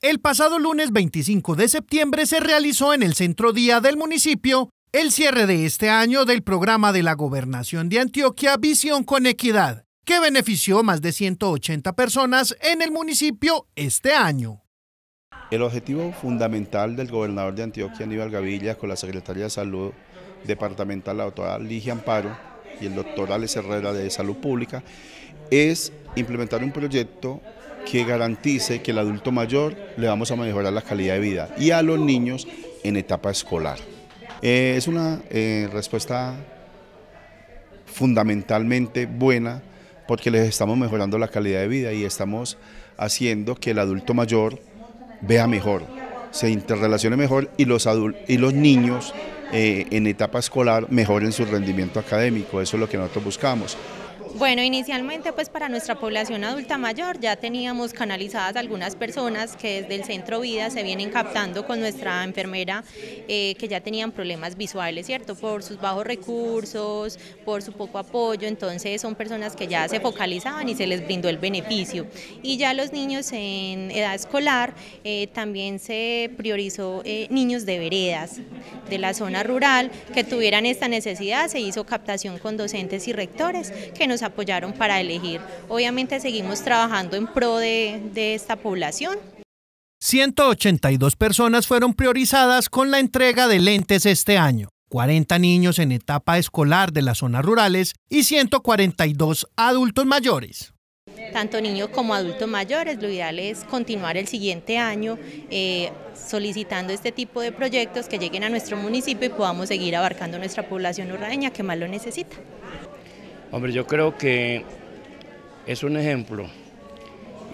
El pasado lunes 25 de septiembre se realizó en el centro día del municipio el cierre de este año del programa de la Gobernación de Antioquia Visión con Equidad, que benefició más de 180 personas en el municipio este año. El objetivo fundamental del gobernador de Antioquia, Aníbal Gaviria, con la Secretaría de Salud Departamental, la doctora Ligia Amparo, y el doctor Alex Herrera de Salud Pública, es implementar un proyecto que garantice que al adulto mayor le vamos a mejorar la calidad de vida y a los niños en etapa escolar. Eh, es una eh, respuesta fundamentalmente buena porque les estamos mejorando la calidad de vida y estamos haciendo que el adulto mayor vea mejor, se interrelacione mejor y los niños eh, en etapa escolar mejoren su rendimiento académico. Eso es lo que nosotros buscamos. Bueno, inicialmente pues para nuestra población adulta mayor ya teníamos canalizadas algunas personas que desde el centro vida se vienen captando con nuestra enfermera eh, que ya tenían problemas visuales, ¿cierto? Por sus bajos recursos, por su poco apoyo, entonces son personas que ya se focalizaban y se les brindó el beneficio. Y ya los niños en edad escolar eh, también se priorizó eh, niños de veredas de la zona rural que tuvieran esta necesidad, se hizo captación con docentes y rectores que nos apoyaron para elegir. Obviamente seguimos trabajando en pro de, esta población. 182 personas fueron priorizadas con la entrega de lentes este año, 40 niños en etapa escolar de las zonas rurales y 142 adultos mayores tanto niños como adultos mayores. Lo ideal es continuar el siguiente año eh, solicitando este tipo de proyectos que lleguen a nuestro municipio y podamos seguir abarcando nuestra población urradeña que más lo necesita. Hombre, yo creo que es un ejemplo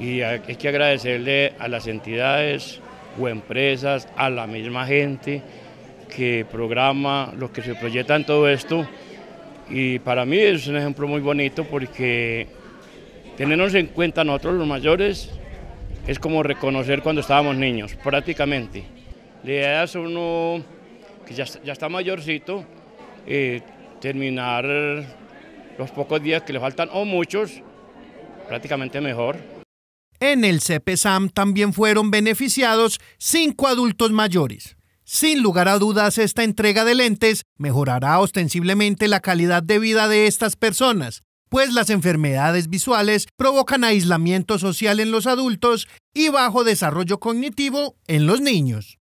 y hay que agradecerle a las entidades o empresas, a la misma gente que programa, los que se proyectan todo esto. Y para mí es un ejemplo muy bonito porque tenernos en cuenta nosotros los mayores es como reconocer cuando estábamos niños, prácticamente. La idea es uno que ya, está mayorcito, eh, terminar los pocos días que le faltan o muchos, prácticamente mejor. En el CPSAM también fueron beneficiados cinco adultos mayores. Sin lugar a dudas, esta entrega de lentes mejorará ostensiblemente la calidad de vida de estas personas, pues las enfermedades visuales provocan aislamiento social en los adultos y bajo desarrollo cognitivo en los niños.